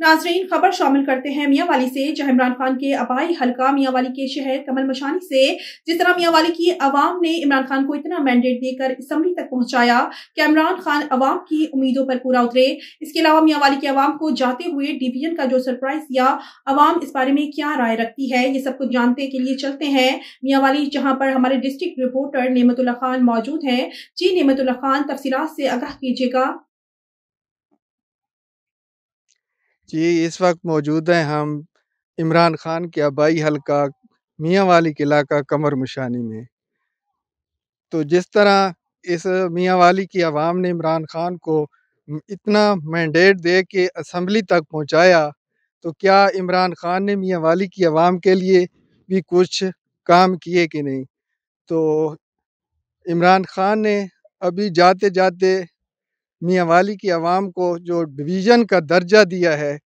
नाजरीन खबर शामिल करते हैं वाली से जहाँ इमरान खान के अबाई हलका वाली के शहर कमल मशानी से जिस तरह वाली की आवाम ने इमरान खान को इतना मैंडेट देकर इसम्बली तक पहुँचाया कि इमरान खान आवाम की उम्मीदों पर पूरा उतरे इसके अलावा वाली की आवाम को जाते हुए डिवीजन का जो सरप्राइज दिया आवाम इस बारे में क्या राय रखती है ये सब कुछ जानते के लिए चलते हैं मियाँवाली जहाँ पर हमारे डिस्ट्रिक्ट रिपोर्टर नियमतुल्ला खान मौजूद हैं जी नियमतुल्ला खान तफसीत से आगाह कीजिएगा जी इस वक्त मौजूद हैं हम इमरान खान के आबाई हलका मियाँ वाली किला का कमर मुशानी में तो जिस तरह इस मियाँ वाली की आवाम ने इमरान खान को इतना मैंडेट दे के असम्बली तक पहुँचाया तो क्या इमरान खान ने मियाँ वाली की आवाम के लिए भी कुछ काम किए कि नहीं तो इमरान खान ने अभी जाते जाते मियाँ वाली की आवाम को जो डिवीज़न का दर्जा दिया है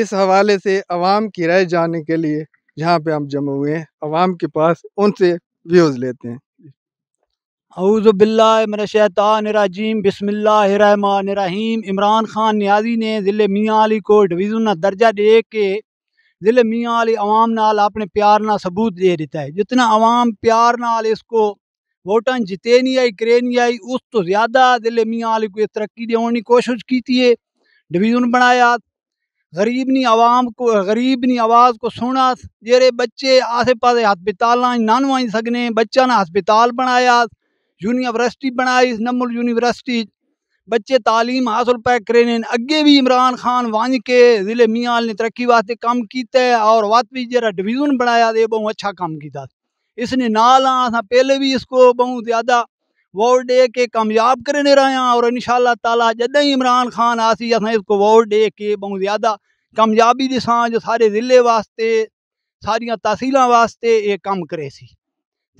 इस हवाले से आवाम की राय जानने के लिए जहाँ पे हम जमे हुए हैं आवाम के पास उनसे व्यूज़ लेते हैं हौज़बिल्लाशैतानरजीम बसमिल्लाम इमरान ख़ान न्याजी ने ज़िले मियाँ अली को डिवीज़न का दर्जा दे के ज़िले मियाँ अली आवाम नाल अपने प्यार ना सबूत दे देता है जितना आवाम प्यार नाल इसको जिते नहीं आई नहीं आई उस तो ज़्यादा दिले मियाँ को तरक्की देने की कोशिश की है डिवीज़न बनाया गरीब नी आवाम को गरीब नी आवाज़ को सुना जेरे बच्चे आसे पास हस्पताल ना आई सकने बच्चा ने हस्पताल बनाया यूनिवर्सिटी बनाई नमुल यूनिवर्सिटी बच्चे तालीम हासिल पै करे अगे भी इमरान खान वाज के जिले मियाँ ने तरक्की वास्ते कम किया और वत भी जरा डिवीज़न बनाया दे बहुत अच्छा काम किया इसने नाल असा पहले भी इसको बहुत ज़्यादा वोट दे के कामयाब कर रहा और इन तला जद ही इमरान खान आसी अस इसको वोट दे के बहुत ज़्यादा कामयाबी दिसा जो सारे ज़िले वास्ते सारिया तहसील वास्ते ये कम करे सी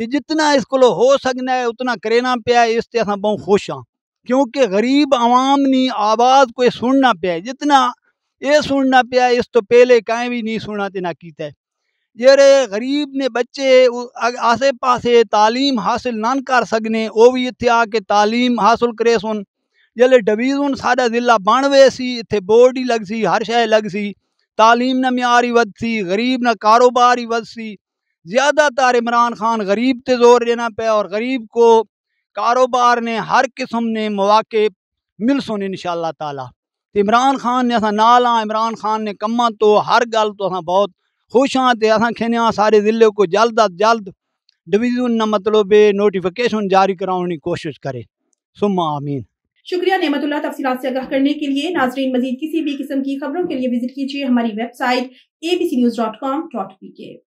तो जितना इस को हो सकना है उतना करेना पै इससे अस बहुत खुश हाँ क्योंकि गरीब आवाम ने आवाज़ को सुनना पै जितना ये सुनना पै इस तो पहले कहीं भी नहीं सुना तो ना है जेड़े गरीब ने बच्चे आसे पास तालीम हासिल ना कर सकने वह भी इतने आके तालीम हासिल करे सुन जल्द डिवीजन सा जिला बणवे सी इत बोर्ड ही लग सी हर शह लग सी तालीम न म्यार ही वी गरीब न कारोबार ही वी ज़्यादातर इमरान खान गरीब से जोर देना पे और गरीब को कारोबार ने हर किस्म ने मौाक़े मिल सुन इन शाह तला इमरान खान ने अस नाल हाँ इमरान खान ने कमां तो हर गल तो अस बहुत खुश हाँ तो असा खेने सारे ज़िले को जल्द अज जल्द डिवीज़न ना मतलब नोटिफिकेशन जारी कराने की कोशिश करे सुमा आमीन शुक्रिया नेमतुल्ला तफसी से आगाह करने के लिए नाजरीन मजीद किसी भी किस्म की खबरों के लिए विजिट कीजिए हमारी website A B C news dot com dot P के